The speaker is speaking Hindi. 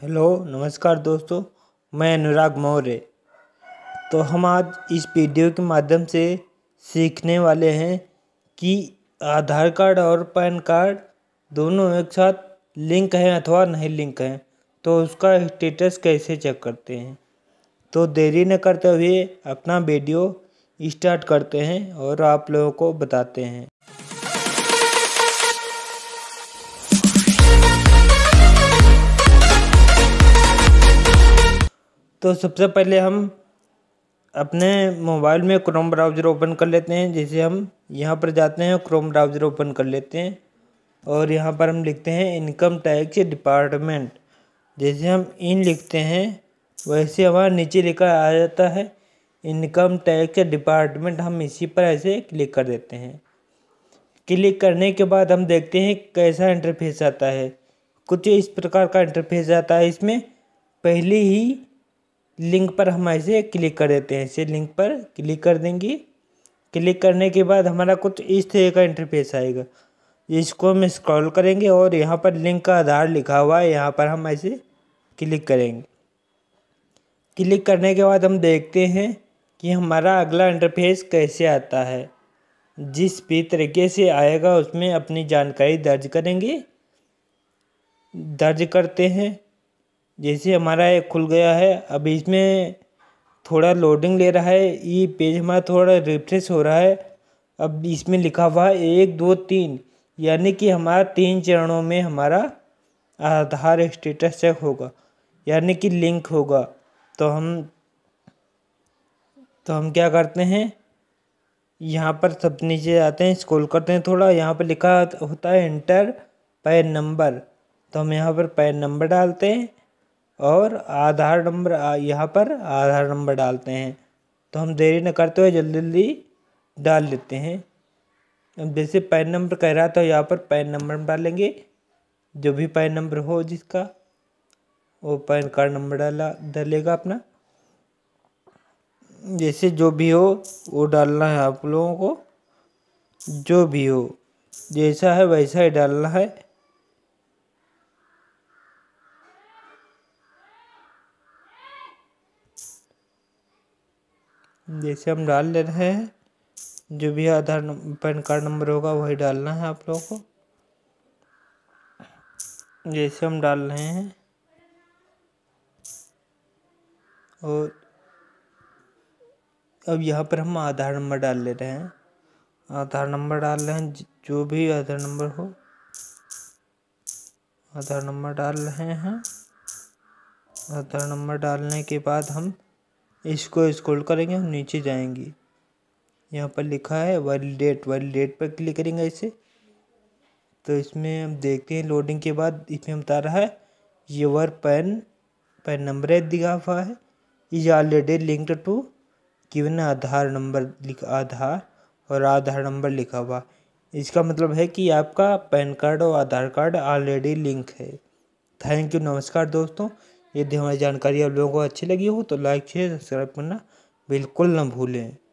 हेलो नमस्कार दोस्तों मैं अनुराग मौर्य तो हम आज इस वीडियो के माध्यम से सीखने वाले हैं कि आधार कार्ड और पैन कार्ड दोनों एक साथ लिंक हैं अथवा नहीं लिंक हैं तो उसका स्टेटस कैसे चेक करते हैं तो देरी न करते हुए अपना वीडियो स्टार्ट करते हैं और आप लोगों को बताते हैं तो सबसे पहले हम अपने मोबाइल में क्रोम ब्राउज़र ओपन कर लेते हैं जैसे हम यहाँ पर जाते हैं क्रोम ब्राउज़र ओपन कर लेते हैं और यहाँ पर हम लिखते हैं इनकम टैक्स डिपार्टमेंट जैसे हम इन लिखते हैं वैसे हमारा नीचे लिखा आ जाता है इनकम टैक्स डिपार्टमेंट हम इसी पर ऐसे क्लिक कर देते हैं क्लिक करने के बाद हम देखते हैं कैसा इंटरफेस आता है कुछ इस प्रकार का इंटरफेस आता है इसमें पहले ही लिंक पर हम ऐसे क्लिक कर देते हैं ऐसे लिंक पर क्लिक कर देंगे क्लिक करने के बाद हमारा कुछ इस तरह का इंटरफेस आएगा इसको हम स्क्रॉल करेंगे और यहाँ पर लिंक का आधार लिखा हुआ है यहाँ पर हम ऐसे क्लिक करेंगे क्लिक करने के बाद हम देखते हैं कि हमारा अगला इंटरफेस कैसे आता है जिस भी तरीके से आएगा उसमें अपनी जानकारी दर्ज करेंगे दर्ज करते हैं जैसे हमारा ये खुल गया है अब इसमें थोड़ा लोडिंग ले रहा है ये पेज हमारा थोड़ा रिफ्रेश हो रहा है अब इसमें लिखा हुआ है एक दो तीन यानी कि हमारा तीन चरणों में हमारा आधार स्टेटस चेक होगा यानी कि लिंक होगा तो हम तो हम क्या करते हैं यहाँ पर सब नीचे आते हैं स्क्रॉल करते हैं थोड़ा यहाँ पर लिखा होता है इंटर पैन नंबर तो हम यहाँ पर पैन नंबर डालते हैं और आधार नंबर यहाँ पर आधार नंबर डालते हैं तो हम देरी न करते हुए जल्दी जल्दी डाल लेते हैं अब जैसे पैन नंबर कह रहा था यहाँ पर पैन नंबर डालेंगे जो भी पैन नंबर हो जिसका वो पैन कार्ड नंबर डाला डालेगा अपना जैसे जो भी हो वो डालना है आप लोगों को जो भी हो जैसा है वैसा ही डालना है जैसे हम डाल ले रहे हैं जो भी आधार पैन कार्ड नंबर होगा वही डालना है आप लोगों को जैसे हम डाल रहे हैं और अब यहाँ पर हम आधार नंबर डाल ले रहे हैं आधार नंबर डाल रहे हैं जो भी आधार नंबर हो आधार नंबर डाल रहे हैं आधार नंबर डालने के बाद हम इसको स्क्रॉल करेंगे हम नीचे जाएंगे यहाँ पर लिखा है डेट वैलिडेट डेट पर क्लिक करेंगे इसे तो इसमें हम देखते हैं लोडिंग के बाद इसमें बता रहा है योर पैन पैन नंबर है दिखा हुआ है is already linked to given Aadhaar number लिखा आधार और आधार नंबर लिखा हुआ इसका मतलब है कि आपका पैन कार्ड और आधार कार्ड ऑलरेडी लिंक है थैंक यू नमस्कार दोस्तों यदि हमारी जानकारी आप लोगों को अच्छी लगी हो तो लाइक शेयर सब्सक्राइब करना बिल्कुल ना भूलें